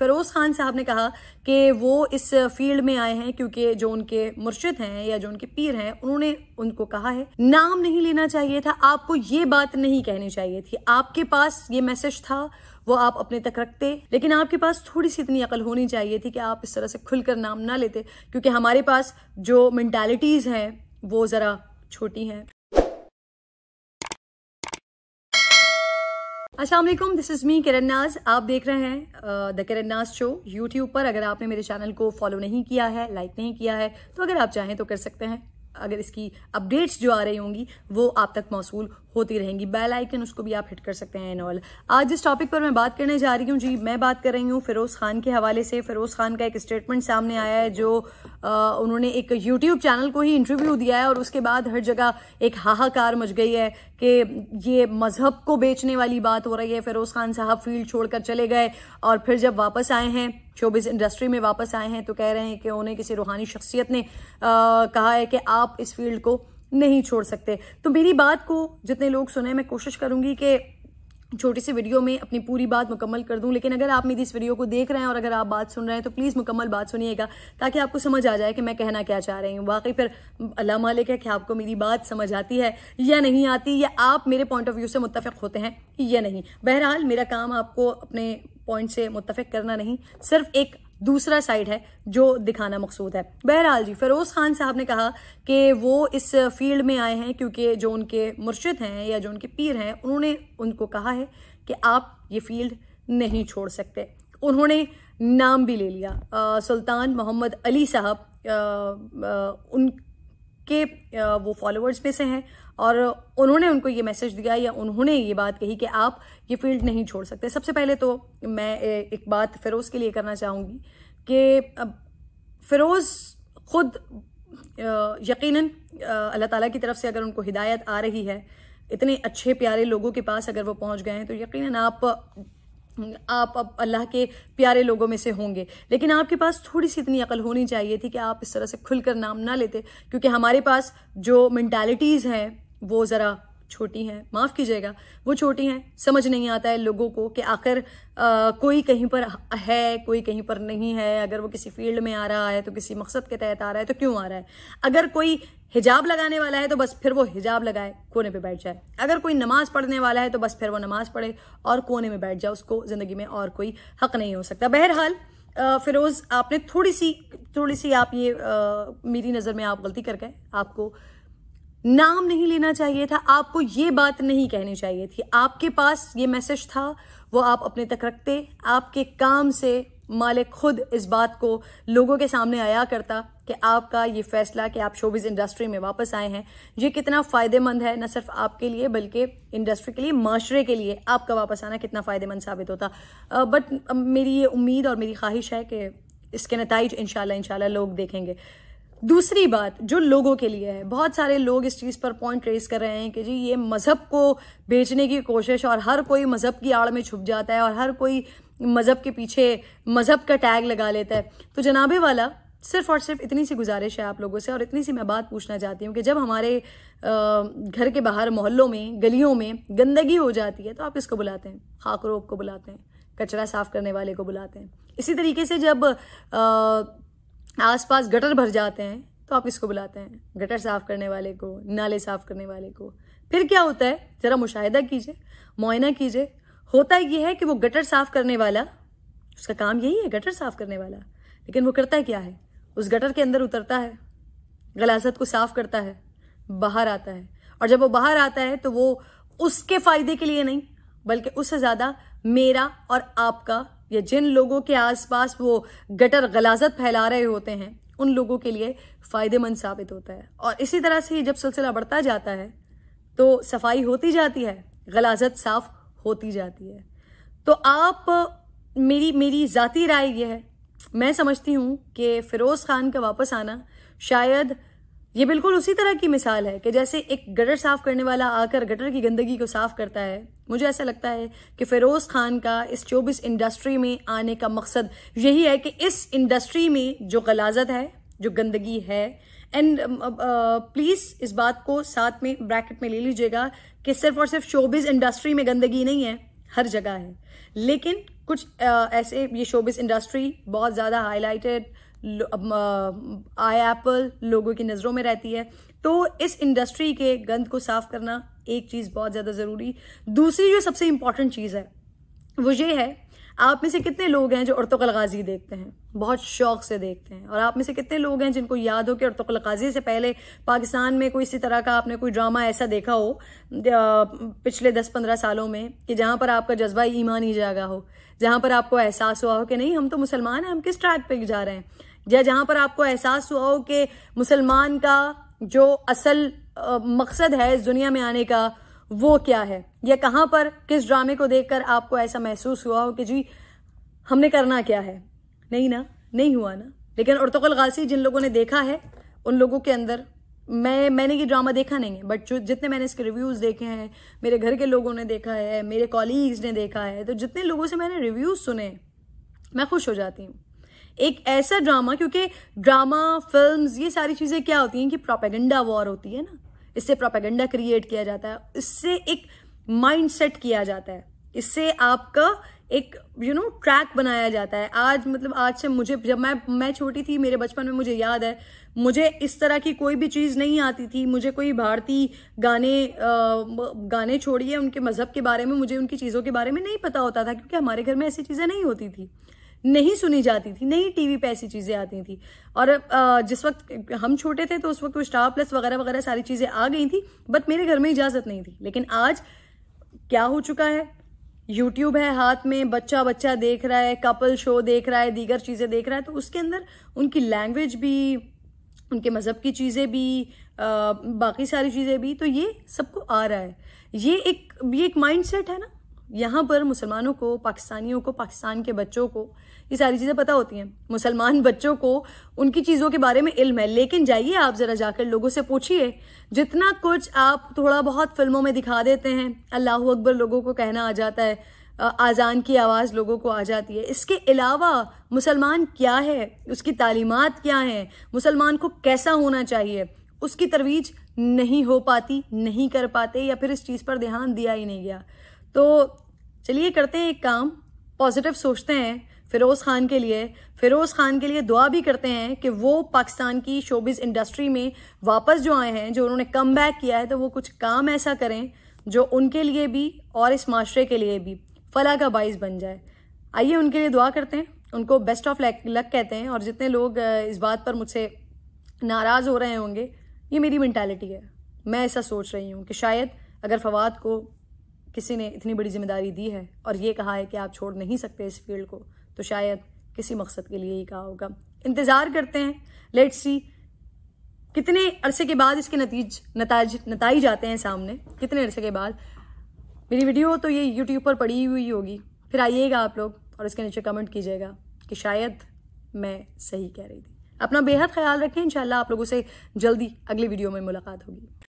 furrows Khan साहब ने कहा कि वो इस फील्ड में आए हैं क्योंकि जो उनके मुर्शिद हैं या जो उनके पीर हैं उन्होंने उनको कहा है नाम नहीं लेना चाहिए था आपको ये बात नहीं कहनी चाहिए थी आपके पास ये मैसेज था वो आप अपने तक रखते लेकिन आपके पास थोड़ी सी इतनी अकल होनी चाहिए थी कि आप इस तरह से खुलकर नाम ना लेते क्योंकि हमारे पास जो मैंटेलिटीज़ हैं वो ज़रा छोटी हैं Aslam this is me Kiran Naaz आप देख रहे हैं द किरण नाज शो यूट्यूब पर अगर आपने मेरे चैनल को फॉलो नहीं किया है लाइक नहीं किया है तो अगर आप चाहें तो कर सकते हैं अगर इसकी अपडेट्स जो आ रही होंगी वो आप तक मौसू होती रहेंगी बेल आइकन उसको भी आप हिट कर सकते हैं एंड ऑल आज जिस टॉपिक पर मैं बात करने जा रही हूँ जी मैं बात कर रही हूँ फिरोज़ खान के हवाले से फिरोज़ खान का एक स्टेटमेंट सामने आया है जो आ, उन्होंने एक यूट्यूब चैनल को ही इंटरव्यू दिया है और उसके बाद हर जगह एक हाहाकार मच गई है कि ये मज़हब को बेचने वाली बात हो रही है फिरोज़ खान साहब फील्ड छोड़कर चले गए और फिर जब वापस आए हैं शोबिस इंडस्ट्री में वापस आए हैं तो कह रहे हैं कि उन्हें किसी रूहानी शख्सियत ने आ, कहा है कि आप इस फील्ड को नहीं छोड़ सकते तो मेरी बात को जितने लोग सुने मैं कोशिश करूंगी कि छोटी सी वीडियो में अपनी पूरी बात मुकम्मल कर दूं लेकिन अगर आप मेरी इस वीडियो को देख रहे हैं और अगर आप बात सुन रहे हैं तो प्लीज़ मुकम्मल बात सुनिएगा ताकि आपको समझ आ जाए कि मैं कहना क्या चाह रही हूँ वाकई फिर अल्लाह मालिक है कि आपको मेरी बात समझ आती है या नहीं आती या आप मेरे पॉइंट ऑफ व्यू से मुतफ़ होते हैं या नहीं बहरहाल मेरा काम आपको अपने पॉइंट से मुतफ़ करना नहीं सिर्फ एक दूसरा साइड है जो दिखाना मकसूद है बहरहाल जी फ़िरोज़ खान साहब ने कहा कि वो इस फील्ड में आए हैं क्योंकि जो उनके मुर्शिद हैं या जो उनके पीर हैं उन्होंने उनको कहा है कि आप ये फील्ड नहीं छोड़ सकते उन्होंने नाम भी ले लिया आ, सुल्तान मोहम्मद अली साहब उन आपके वो फॉलोअर्स में से हैं और उन्होंने उनको ये मैसेज दिया या उन्होंने ये बात कही कि आप ये फील्ड नहीं छोड़ सकते सबसे पहले तो मैं एक बात फ़िरोज़ के लिए करना चाहूँगी कि फ़िरोज़ खुद यकीनन अल्लाह ताला की तरफ से अगर उनको हिदायत आ रही है इतने अच्छे प्यारे लोगों के पास अगर वो पहुंच गए हैं तो यकीनन आप आप अब अल्लाह के प्यारे लोगों में से होंगे लेकिन आपके पास थोड़ी सी इतनी अकल होनी चाहिए थी कि आप इस तरह से खुलकर नाम ना लेते क्योंकि हमारे पास जो मैंटेलिटीज़ हैं वो ज़रा छोटी हैं माफ़ कीजिएगा वो छोटी हैं समझ नहीं आता है लोगों को कि आखिर कोई कहीं पर है कोई कहीं पर नहीं है अगर वो किसी फील्ड में आ रहा है तो किसी मकसद के तहत आ रहा है तो क्यों आ रहा है अगर कोई हिजाब लगाने वाला है तो बस फिर वो हिजाब लगाए कोने पे बैठ जाए अगर कोई नमाज पढ़ने वाला है तो बस फिर वो नमाज पढ़े और कोने में बैठ जाए उसको ज़िंदगी में और कोई हक नहीं हो सकता बहरहाल फिरोज़ आपने थोड़ी सी थोड़ी सी आप ये आ, मेरी नज़र में आप गलती करके आपको नाम नहीं लेना चाहिए था आपको ये बात नहीं कहनी चाहिए थी आपके पास ये मैसेज था वो आप अपने तक रखते आपके काम से मालिक खुद इस बात को लोगों के सामने आया करता कि आपका ये फैसला कि आप शोबिज इंडस्ट्री में वापस आए हैं ये कितना फ़ायदेमंद है न सिर्फ आपके लिए बल्कि इंडस्ट्री के लिए माशरे के लिए आपका वापस आना कितना फ़ायदेमंद साबित होता बट मेरी ये उम्मीद और मेरी ख्वाहिश है कि इसके नतज इन इनशाला लोग देखेंगे दूसरी बात जो लोगों के लिए है बहुत सारे लोग इस चीज़ पर पॉइंट रेस कर रहे हैं कि जी ये मज़हब को बेचने की कोशिश और हर कोई मज़हब की आड़ में छुप जाता है और हर कोई मज़हब के पीछे मज़हब का टैग लगा लेता है तो जनाबे वाला सिर्फ और सिर्फ इतनी सी गुजारिश है आप लोगों से और इतनी सी मैं बात पूछना चाहती हूँ कि जब हमारे घर के बाहर मोहल्लों में गलियों में गंदगी हो जाती है तो आप इसको बुलाते हैं खाक को बुलाते हैं कचरा साफ करने वाले को बुलाते हैं इसी तरीके से जब आसपास गटर भर जाते हैं तो आप किसको बुलाते हैं गटर साफ़ करने वाले को नाले साफ़ करने वाले को फिर क्या होता है ज़रा मुशाहिदा कीजिए मुआयना कीजिए होता यह है कि वो गटर साफ़ करने वाला उसका काम यही है गटर साफ़ करने वाला लेकिन वो करता है क्या है उस गटर के अंदर उतरता है गलाजत को साफ़ करता है बाहर आता है और जब वो बाहर आता है तो वो उसके फ़ायदे के लिए नहीं बल्कि उससे ज़्यादा मेरा और आपका या जिन लोगों के आसपास वो गटर गलाजत फैला रहे होते हैं उन लोगों के लिए फ़ायदेमंद साबित होता है और इसी तरह से जब सिलसिला बढ़ता जाता है तो सफाई होती जाती है गलाजत साफ होती जाती है तो आप मेरी मेरी ज़ाती राय यह है मैं समझती हूं कि फ़िरोज़ ख़ान का वापस आना शायद ये बिल्कुल उसी तरह की मिसाल है कि जैसे एक गटर साफ करने वाला आकर गटर की गंदगी को साफ करता है मुझे ऐसा लगता है कि फिरोज खान का इस चौबीस इंडस्ट्री में आने का मकसद यही है कि इस इंडस्ट्री में जो गलाजत है जो गंदगी है and please um, uh, uh, इस बात को साथ में ब्रैकेट में ले लीजिएगा कि सिर्फ और सिर्फ शोबिज इंडस्ट्री में गंदगी नहीं है हर जगह है लेकिन कुछ आ, ऐसे ये शोबिस इंडस्ट्री बहुत ज़्यादा हाईलाइटेड आई एप्पल लोगों की नज़रों में रहती है तो इस इंडस्ट्री के गंद को साफ करना एक चीज़ बहुत ज़्यादा ज़रूरी दूसरी जो सबसे इम्पॉर्टेंट चीज़ है वो ये है आप में से कितने लोग हैं जो अरतकल गाजी देखते हैं बहुत शौक से देखते हैं और आप में से कितने लोग हैं जिनको याद हो कि अरतकल गाजी से पहले पाकिस्तान में कोई इसी तरह का आपने कोई ड्रामा ऐसा देखा हो पिछले दस पंद्रह सालों में कि जहाँ पर आपका जज्बा ईमान ही जागा हो जहाँ पर आपको एहसास हुआ हो कि नहीं हम तो मुसलमान हैं हम किस ट्रैक पे जा रहे हैं या जहाँ पर आपको एहसास हुआ हो कि मुसलमान का जो असल मकसद है इस दुनिया में आने का वो क्या है या कहाँ पर किस ड्रामे को देखकर आपको ऐसा महसूस हुआ हो कि जी हमने करना क्या है नहीं ना नहीं हुआ ना लेकिन उर्तुल गासी जिन लोगों ने देखा है उन लोगों के अंदर मैं मैंने ये ड्रामा देखा नहीं है बट जो जितने मैंने इसके रिव्यूज़ देखे हैं मेरे घर के लोगों ने देखा है मेरे कॉलीग्स ने देखा है तो जितने लोगों से मैंने रिव्यूज़ सुने मैं खुश हो जाती हूँ एक ऐसा ड्रामा क्योंकि ड्रामा फिल्म ये सारी चीज़ें क्या होती हैं कि प्रोपेगेंडा वॉर होती है ना इससे प्रोपेगेंडा क्रिएट किया जाता है इससे एक माइंड सेट किया जाता है इससे आपका एक यू नो ट्रैक बनाया जाता है आज मतलब आज से मुझे जब मैं मैं छोटी थी मेरे बचपन में मुझे याद है मुझे इस तरह की कोई भी चीज़ नहीं आती थी मुझे कोई भारतीय गाने आ, गाने छोड़िए उनके मज़हब के बारे में मुझे उनकी चीज़ों के बारे में नहीं पता होता था क्योंकि हमारे घर में ऐसी चीज़ें नहीं होती थी नहीं सुनी जाती थी नहीं टीवी पे ऐसी चीज़ें आती थी और जिस वक्त हम छोटे थे तो उस वक्त स्टार प्लस वगैरह वगैरह सारी चीज़ें आ गई थी बट मेरे घर में इजाज़त नहीं थी लेकिन आज क्या हो चुका है यूट्यूब है हाथ में बच्चा बच्चा देख रहा है कपल शो देख रहा है दीगर चीज़ें देख रहा है तो उसके अंदर उनकी लैंग्वेज भी उनके मज़हब की चीज़ें भी आ, बाकी सारी चीज़ें भी तो ये सबको आ रहा है ये एक ये एक माइंड सेट है ना यहाँ पर मुसलमानों को पाकिस्तानियों को पाकिस्तान के बच्चों को ये सारी चीज़ें पता होती हैं मुसलमान बच्चों को उनकी चीज़ों के बारे में इल्म है लेकिन जाइए आप ज़रा जाकर लोगों से पूछिए जितना कुछ आप थोड़ा बहुत फिल्मों में दिखा देते हैं अल्लाह अकबर लोगों को कहना आ जाता है आज़ान की आवाज़ लोगों को आ जाती है इसके अलावा मुसलमान क्या है उसकी तालीमत क्या है मुसलमान को कैसा होना चाहिए उसकी तरवीज नहीं हो पाती नहीं कर पाते या फिर इस चीज़ पर ध्यान दिया ही नहीं गया तो चलिए करते हैं एक काम पॉजिटिव सोचते हैं फिरोज खान के लिए फिरोज खान के लिए दुआ भी करते हैं कि वो पाकिस्तान की शोबिज इंडस्ट्री में वापस जो आए हैं जो उन्होंने कम बैक किया है तो वो कुछ काम ऐसा करें जो उनके लिए भी और इस माशरे के लिए भी फला का बाइस बन जाए आइए उनके लिए दुआ करते हैं उनको बेस्ट ऑफ लक कहते हैं और जितने लोग इस बात पर मुझसे नाराज़ हो रहे होंगे ये मेरी मैंटेलिटी है मैं ऐसा सोच रही हूँ कि शायद अगर फवाद को किसी ने इतनी बड़ी जिम्मेदारी दी है और ये कहा है कि आप छोड़ नहीं सकते इस फील्ड को तो शायद किसी मकसद के लिए ही कहा होगा इंतज़ार करते हैं लेट्स सी कितने अरसे के बाद इसके नतीज नताज नतज जाते हैं सामने कितने अरसे के बाद मेरी वीडियो तो ये यूट्यूब पर पड़ी हुई होगी फिर आइएगा आप लोग और इसके नीचे कमेंट कीजिएगा कि शायद मैं सही कह रही थी अपना बेहद ख्याल रखें इंशाल्लाह आप लोगों से जल्दी अगली वीडियो में मुलाकात होगी